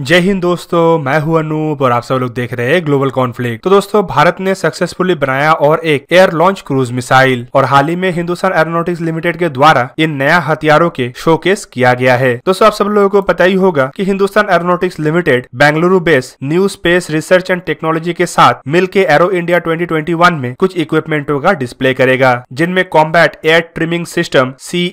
जय हिंद दोस्तों मैं हूं अनूप और आप सब लोग देख रहे हैं ग्लोबल कॉन्फ्लिक्ट तो दोस्तों भारत ने सक्सेसफुली बनाया और एक एयर लॉन्च क्रूज मिसाइल और हाल ही में हिंदुस्तान एरोनोटिक्स लिमिटेड के द्वारा इन नया हथियारों के शोकेस किया गया है दोस्तों आप सब लोगों को पता ही होगा कि Hindustan Aeronautics Limited Bengaluru based new space research and technology के साथ मिल के एरो इंडिया ट्वेंटी में कुछ इक्विपमेंटों का डिस्प्ले करेगा जिनमें combat air teaming system C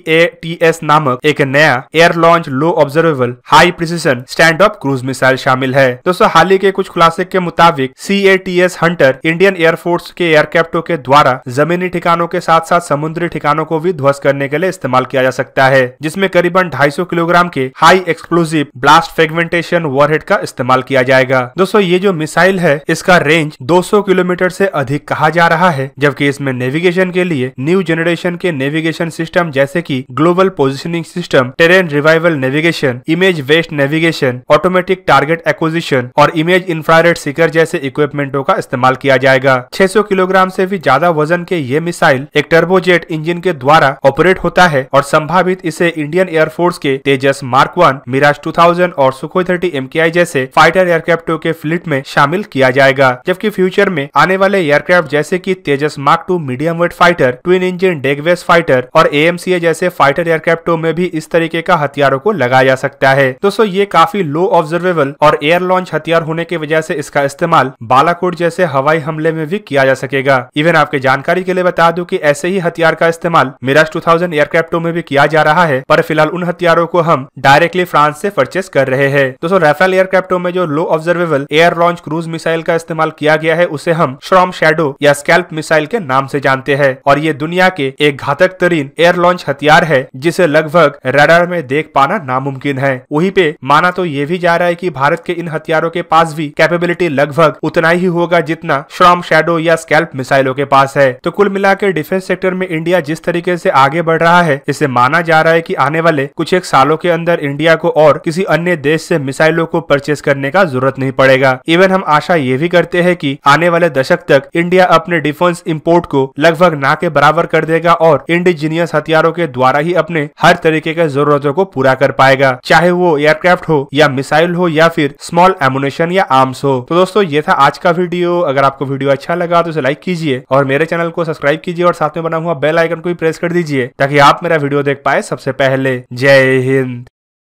नामक एक नया air launch low observable high precision stand up cruise cruise missile शामिल है दोस्तों हाल ही के कुछ खुलासे के मुताबिक C A T S hunter Indian air force के एयरक्राफ्टो के द्वारा जमीनी ठिकानों के साथ साथ समुद्री ठिकानों को भी ध्वस्त करने के लिए इस्तेमाल किया जा सकता है जिसमें करीबन 250 किलोग्राम के high explosive blast fragmentation warhead का इस्तेमाल किया जाएगा दोस्तों ये जो मिसाइल है इसका रेंज 200 किलोमीटर से अधिक कहा जा रहा है जबकि इसमें नेविगेशन के लिए न्यू जनरेशन के नेविगेशन सिस्टम जैसे की global positioning system terrain revival navigation image based navigation automatic automatic target acquisition और इमेज इंफ्रारेड सीकर जैसे इक्विपमेंटों का इस्तेमाल किया जाएगा 600 किलोग्राम से भी ज्यादा वजन के ये मिसाइल एक टर्बोजेट इंजन के द्वारा ऑपरेट होता है और संभावित इसे इंडियन एयरफोर्स के Tejas mark one Mirage two और सुखोई थर्टी एम जैसे फाइटर एयरक्राफ्टों के फ्लिट में शामिल किया जाएगा जबकि फ्यूचर में आने वाले एयरक्राफ्ट जैसे की Tejas mark two medium weight fighter twin engine deck based fighter और ए जैसे फाइटर एयरक्राफ्टों में भी इस तरीके का हथियारों को लगाया जा सकता है दोस्तों ये काफी लो ऑफ ऑब्जर्वेबल और एयर लॉन्च हथियार होने की वजह से इसका इस्तेमाल बालाकोट जैसे हवाई हमले में भी किया जा सकेगा इवन आपके जानकारी के लिए बता दूं कि ऐसे ही हथियार का इस्तेमाल मिराज 2000 एयरक्राफ्टों में भी किया जा रहा है पर फिलहाल उन हथियारों को हम डायरेक्टली फ्रांस ऐसी परचेस कर रहे हैं दोस्तों राफेल एयरक्राफ्टो में जो low observable air launch cruise missile का इस्तेमाल किया गया है उसे हम श्रॉम शेडो या स्कैल्प मिसाइल के नाम ऐसी जानते हैं और ये दुनिया के एक घातक तरीन एयर लॉन्च हथियार है जिसे लगभग रडार में देख पाना नामुमकिन है वही पे माना तो ये भी जा रहा है कि भारत के इन हथियारों के पास भी कैपेबिलिटी लगभग उतना ही होगा जितना श्रॉम शेडो या स्कैल्प मिसाइलों के पास है तो कुल मिला डिफेंस सेक्टर में इंडिया जिस तरीके ऐसी आगे बढ़ रहा है इसे माना जा रहा है की आने वाले कुछ एक सालों के अंदर इंडिया को और किसी अन्य देश ऐसी मिसाइलों को परचेस करने का जरूरत नहीं पड़ेगा इवन हम आशा ये भी करते हैं की आने वाले दशक तक इंडिया अपने डिफेंस इम्पोर्ट को लगभग ना के बराबर कर देगा और इंडिजीनियस हथियारों के द्वारा ही अपने हर तरीके के जरूरतों को पूरा कर पाएगा चाहे वो एयरक्राफ्ट हो या मिसाइल रॉयल हो या फिर स्मॉल एमुनेशन या आर्म्स हो तो दोस्तों ये था आज का वीडियो अगर आपको वीडियो अच्छा लगा तो इसे लाइक कीजिए और मेरे चैनल को सब्सक्राइब कीजिए और साथ में बना हुआ बेल आइकन को भी प्रेस कर दीजिए ताकि आप मेरा वीडियो देख पाए सबसे पहले जय हिंद